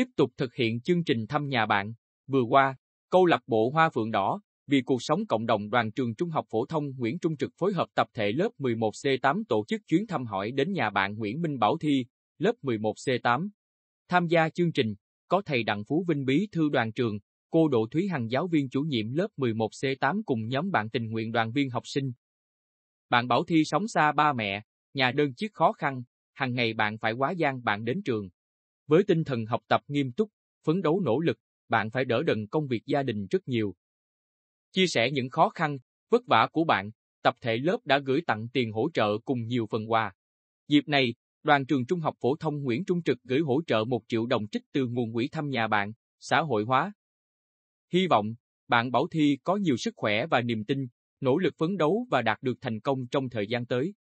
tiếp tục thực hiện chương trình thăm nhà bạn. Vừa qua, câu lạc bộ Hoa Phượng Đỏ vì cuộc sống cộng đồng đoàn trường trung học phổ thông Nguyễn Trung Trực phối hợp tập thể lớp 11C8 tổ chức chuyến thăm hỏi đến nhà bạn Nguyễn Minh Bảo Thi, lớp 11C8. Tham gia chương trình có thầy Đặng Phú Vinh Bí thư đoàn trường, cô Đỗ Thúy Hằng giáo viên chủ nhiệm lớp 11C8 cùng nhóm bạn tình nguyện đoàn viên học sinh. Bạn Bảo Thi sống xa ba mẹ, nhà đơn chiếc khó khăn, hàng ngày bạn phải quá gian bạn đến trường, với tinh thần học tập nghiêm túc, phấn đấu nỗ lực, bạn phải đỡ đần công việc gia đình rất nhiều. Chia sẻ những khó khăn, vất vả của bạn, tập thể lớp đã gửi tặng tiền hỗ trợ cùng nhiều phần quà. Dịp này, đoàn trường trung học phổ thông Nguyễn Trung Trực gửi hỗ trợ 1 triệu đồng trích từ nguồn quỹ thăm nhà bạn, xã hội hóa. Hy vọng, bạn Bảo Thi có nhiều sức khỏe và niềm tin, nỗ lực phấn đấu và đạt được thành công trong thời gian tới.